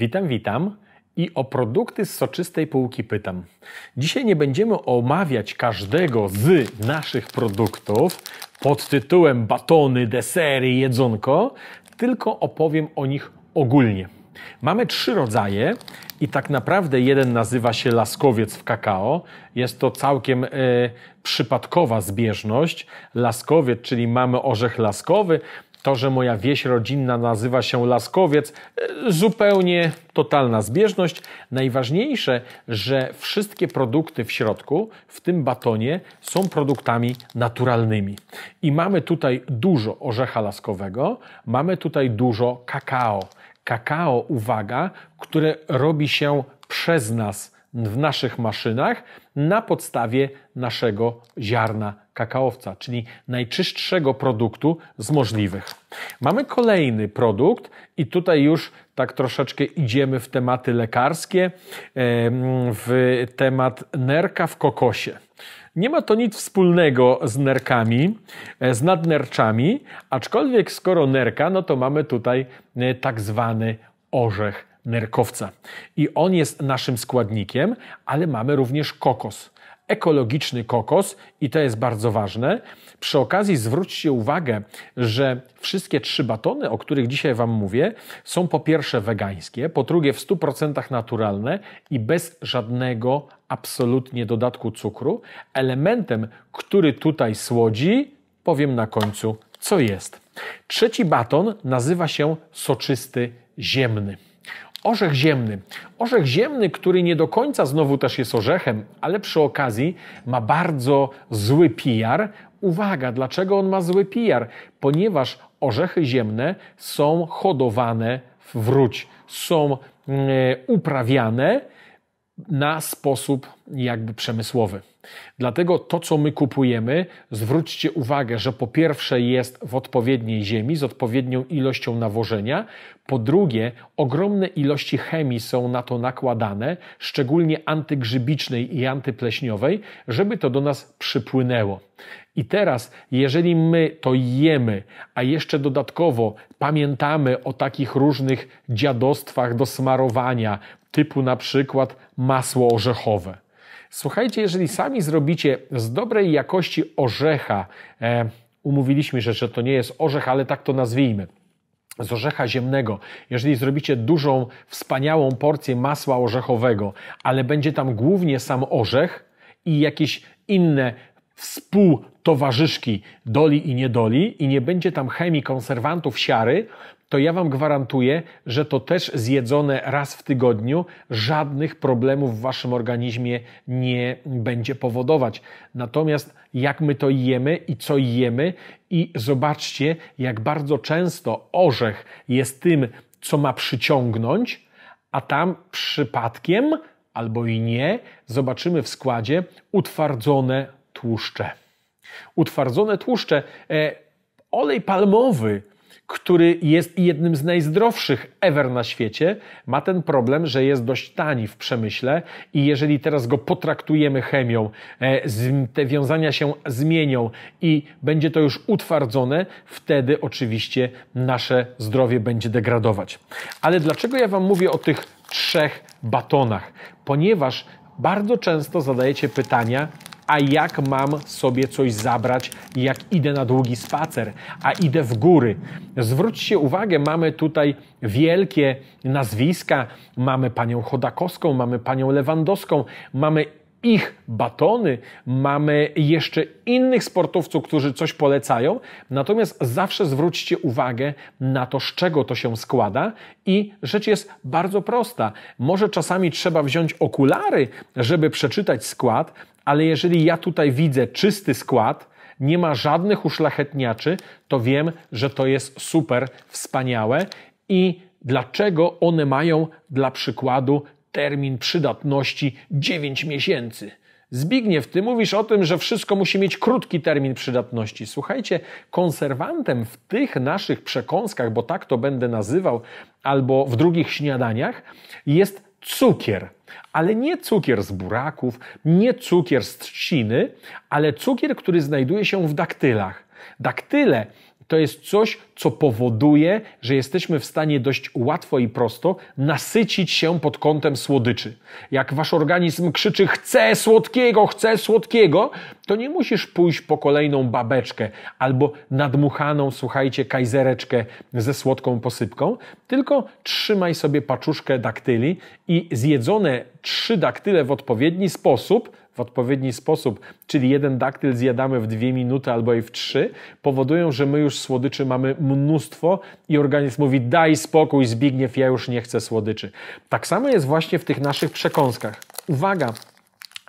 Witam, witam i o produkty z soczystej półki pytam. Dzisiaj nie będziemy omawiać każdego z naszych produktów pod tytułem batony, desery, jedzonko, tylko opowiem o nich ogólnie. Mamy trzy rodzaje i tak naprawdę jeden nazywa się laskowiec w kakao. Jest to całkiem y, przypadkowa zbieżność. Laskowiec, czyli mamy orzech laskowy, to, że moja wieś rodzinna nazywa się Laskowiec, e, zupełnie totalna zbieżność. Najważniejsze, że wszystkie produkty w środku, w tym batonie, są produktami naturalnymi. I mamy tutaj dużo orzecha laskowego, mamy tutaj dużo kakao. Kakao, uwaga, które robi się przez nas w naszych maszynach na podstawie naszego ziarna kakaowca, czyli najczystszego produktu z możliwych. Mamy kolejny produkt i tutaj już tak troszeczkę idziemy w tematy lekarskie, w temat nerka w kokosie. Nie ma to nic wspólnego z nerkami, e, z nadnerczami, aczkolwiek skoro nerka, no to mamy tutaj e, tak zwany orzech nerkowca. I on jest naszym składnikiem, ale mamy również kokos. Ekologiczny kokos, i to jest bardzo ważne. Przy okazji zwróćcie uwagę, że wszystkie trzy batony, o których dzisiaj Wam mówię, są po pierwsze wegańskie, po drugie w 100% naturalne i bez żadnego absolutnie dodatku cukru. Elementem, który tutaj słodzi, powiem na końcu, co jest. Trzeci baton nazywa się soczysty ziemny. Orzech ziemny. Orzech ziemny, który nie do końca znowu też jest orzechem, ale przy okazji ma bardzo zły PR. Uwaga, dlaczego on ma zły PR? Ponieważ orzechy ziemne są hodowane w wróć, są mm, e, uprawiane na sposób jakby przemysłowy. Dlatego to, co my kupujemy, zwróćcie uwagę, że po pierwsze jest w odpowiedniej ziemi z odpowiednią ilością nawożenia, po drugie ogromne ilości chemii są na to nakładane, szczególnie antygrzybicznej i antypleśniowej, żeby to do nas przypłynęło. I teraz, jeżeli my to jemy, a jeszcze dodatkowo pamiętamy o takich różnych dziadostwach do smarowania, typu na przykład masło orzechowe. Słuchajcie, jeżeli sami zrobicie z dobrej jakości orzecha, e, umówiliśmy się, że to nie jest orzech, ale tak to nazwijmy z orzecha ziemnego, jeżeli zrobicie dużą, wspaniałą porcję masła orzechowego, ale będzie tam głównie sam orzech i jakieś inne współtowarzyszki doli i niedoli i nie będzie tam chemii, konserwantów, siary, to ja Wam gwarantuję, że to też zjedzone raz w tygodniu żadnych problemów w Waszym organizmie nie będzie powodować. Natomiast jak my to jemy i co jemy, i zobaczcie, jak bardzo często orzech jest tym, co ma przyciągnąć, a tam przypadkiem albo i nie zobaczymy w składzie utwardzone tłuszcze. Utwardzone tłuszcze, e, olej palmowy który jest jednym z najzdrowszych ever na świecie, ma ten problem, że jest dość tani w przemyśle i jeżeli teraz go potraktujemy chemią, e, te wiązania się zmienią i będzie to już utwardzone, wtedy oczywiście nasze zdrowie będzie degradować. Ale dlaczego ja Wam mówię o tych trzech batonach? Ponieważ bardzo często zadajecie pytania, a jak mam sobie coś zabrać, jak idę na długi spacer, a idę w góry. Zwróćcie uwagę, mamy tutaj wielkie nazwiska. Mamy panią Chodakowską, mamy panią Lewandowską, mamy ich batony, mamy jeszcze innych sportowców, którzy coś polecają, natomiast zawsze zwróćcie uwagę na to, z czego to się składa i rzecz jest bardzo prosta. Może czasami trzeba wziąć okulary, żeby przeczytać skład, ale jeżeli ja tutaj widzę czysty skład, nie ma żadnych uszlachetniaczy, to wiem, że to jest super wspaniałe i dlaczego one mają dla przykładu termin przydatności 9 miesięcy. Zbigniew, ty mówisz o tym, że wszystko musi mieć krótki termin przydatności. Słuchajcie, konserwantem w tych naszych przekąskach, bo tak to będę nazywał, albo w drugich śniadaniach, jest cukier. Ale nie cukier z buraków, nie cukier z trzciny, ale cukier, który znajduje się w daktylach. Daktyle to jest coś, co powoduje, że jesteśmy w stanie dość łatwo i prosto nasycić się pod kątem słodyczy. Jak wasz organizm krzyczy chcę słodkiego, chcę słodkiego, to nie musisz pójść po kolejną babeczkę albo nadmuchaną, słuchajcie, kajzereczkę ze słodką posypką, tylko trzymaj sobie paczuszkę daktyli i zjedzone trzy daktyle w odpowiedni sposób w odpowiedni sposób, czyli jeden daktyl zjadamy w dwie minuty albo i w trzy, powodują, że my już słodyczy mamy mnóstwo i organizm mówi daj spokój Zbigniew, ja już nie chcę słodyczy. Tak samo jest właśnie w tych naszych przekąskach. Uwaga,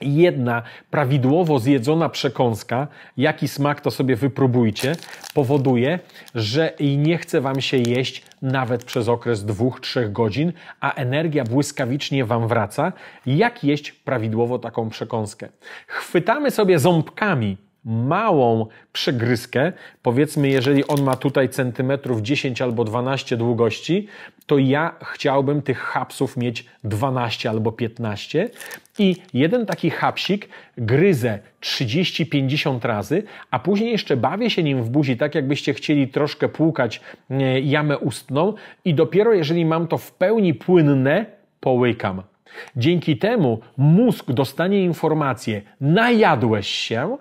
jedna prawidłowo zjedzona przekąska, jaki smak to sobie wypróbujcie, powoduje, że nie chce Wam się jeść nawet przez okres 2-3 godzin, a energia błyskawicznie Wam wraca. Jak jeść prawidłowo taką przekąskę? Chwytamy sobie ząbkami małą przegryskę, powiedzmy, jeżeli on ma tutaj centymetrów 10 albo 12 długości, to ja chciałbym tych hapsów mieć 12 albo 15 i jeden taki hapsik gryzę 30-50 razy, a później jeszcze bawię się nim w buzi, tak jakbyście chcieli troszkę płukać e, jamę ustną i dopiero jeżeli mam to w pełni płynne, połykam. Dzięki temu mózg dostanie informację, najadłeś się,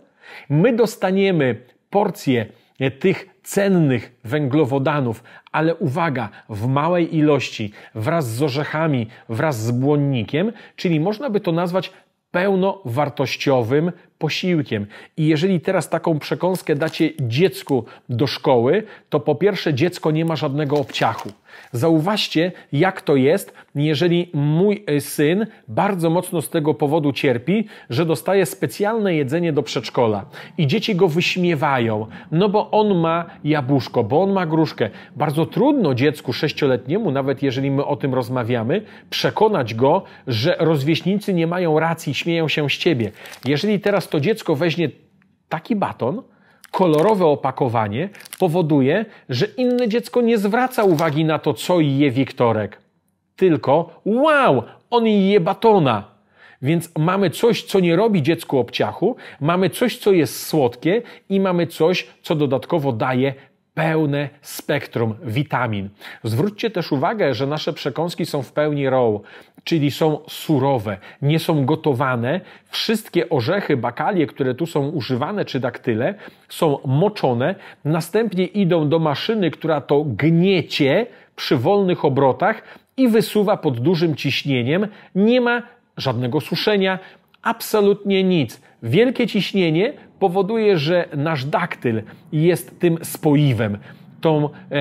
My dostaniemy porcję e, tych cennych węglowodanów, ale uwaga, w małej ilości, wraz z orzechami, wraz z błonnikiem, czyli można by to nazwać pełnowartościowym posiłkiem. I jeżeli teraz taką przekąskę dacie dziecku do szkoły, to po pierwsze dziecko nie ma żadnego obciachu. Zauważcie, jak to jest, jeżeli mój y, syn bardzo mocno z tego powodu cierpi, że dostaje specjalne jedzenie do przedszkola i dzieci go wyśmiewają, no bo on ma jabłuszko, bo on ma gruszkę. Bardzo trudno dziecku sześcioletniemu, nawet jeżeli my o tym rozmawiamy, przekonać go, że rozwieśnicy nie mają racji, śmieją się z ciebie. Jeżeli teraz to dziecko weźmie taki baton, kolorowe opakowanie powoduje, że inne dziecko nie zwraca uwagi na to, co je Wiktorek. Tylko wow, on je batona. Więc mamy coś, co nie robi dziecku obciachu, mamy coś, co jest słodkie i mamy coś, co dodatkowo daje pełne spektrum witamin. Zwróćcie też uwagę, że nasze przekąski są w pełni raw, czyli są surowe, nie są gotowane. Wszystkie orzechy, bakalie, które tu są używane, czy daktyle, są moczone, następnie idą do maszyny, która to gniecie przy wolnych obrotach i wysuwa pod dużym ciśnieniem. Nie ma żadnego suszenia, absolutnie nic. Wielkie ciśnienie powoduje, że nasz daktyl jest tym spoiwem tą e,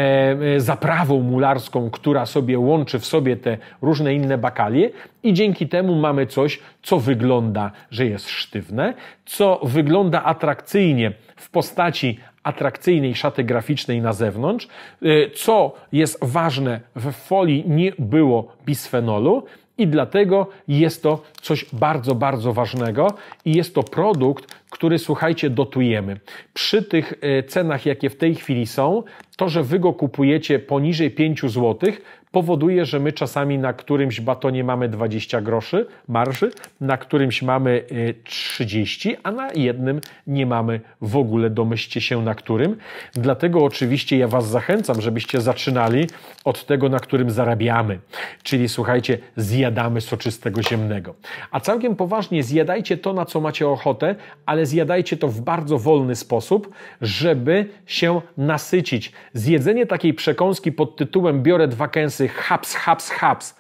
e, zaprawą mularską, która sobie łączy w sobie te różne inne bakalie i dzięki temu mamy coś, co wygląda, że jest sztywne, co wygląda atrakcyjnie w postaci atrakcyjnej szaty graficznej na zewnątrz, e, co jest ważne, w folii nie było bisfenolu i dlatego jest to coś bardzo, bardzo ważnego i jest to produkt, który słuchajcie, dotujemy. Przy tych e, cenach, jakie w tej chwili są, to, że wy go kupujecie poniżej 5 złotych, powoduje, że my czasami na którymś batonie mamy 20 groszy marży, na którymś mamy 30, y, a na jednym nie mamy w ogóle, domyślcie się na którym. Dlatego oczywiście ja Was zachęcam, żebyście zaczynali od tego, na którym zarabiamy. Czyli słuchajcie, zjadamy soczystego ziemnego. A całkiem poważnie zjadajcie to, na co macie ochotę, ale zjadajcie to w bardzo wolny sposób, żeby się nasycić. Zjedzenie takiej przekąski pod tytułem biorę dwa kęsy chaps, haps, haps, haps,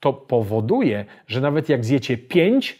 to powoduje, że nawet jak zjecie pięć,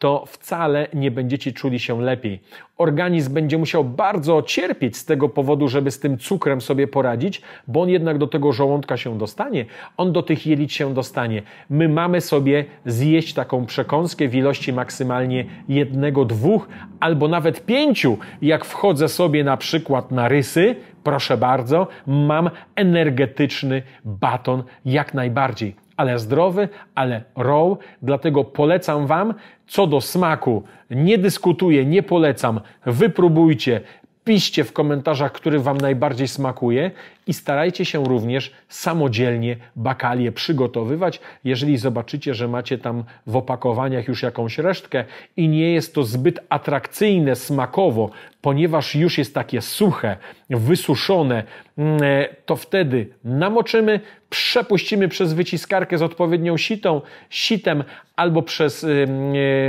to wcale nie będziecie czuli się lepiej. Organizm będzie musiał bardzo cierpieć z tego powodu, żeby z tym cukrem sobie poradzić, bo on jednak do tego żołądka się dostanie, on do tych jelit się dostanie. My mamy sobie zjeść taką przekąskę w ilości maksymalnie jednego, dwóch albo nawet pięciu. Jak wchodzę sobie na przykład na rysy, proszę bardzo, mam energetyczny baton jak najbardziej ale zdrowy, ale raw, dlatego polecam Wam. Co do smaku, nie dyskutuję, nie polecam. Wypróbujcie, piszcie w komentarzach, który Wam najbardziej smakuje i starajcie się również samodzielnie bakalie przygotowywać. Jeżeli zobaczycie, że macie tam w opakowaniach już jakąś resztkę i nie jest to zbyt atrakcyjne smakowo, ponieważ już jest takie suche, wysuszone, mm, e, to wtedy namoczymy, przepuścimy przez wyciskarkę z odpowiednią sitą, sitem albo przez y,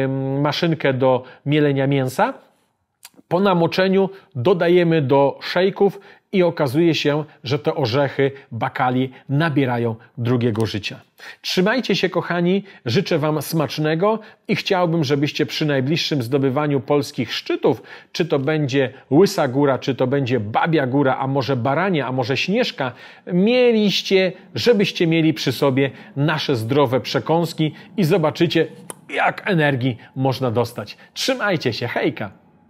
y, maszynkę do mielenia mięsa po namoczeniu dodajemy do szejków i okazuje się, że te orzechy bakali nabierają drugiego życia. Trzymajcie się, kochani, życzę Wam smacznego i chciałbym, żebyście przy najbliższym zdobywaniu polskich szczytów, czy to będzie Łysa Góra, czy to będzie Babia Góra, a może barania, a może Śnieżka, mieliście, żebyście mieli przy sobie nasze zdrowe przekąski i zobaczycie, jak energii można dostać. Trzymajcie się, hejka!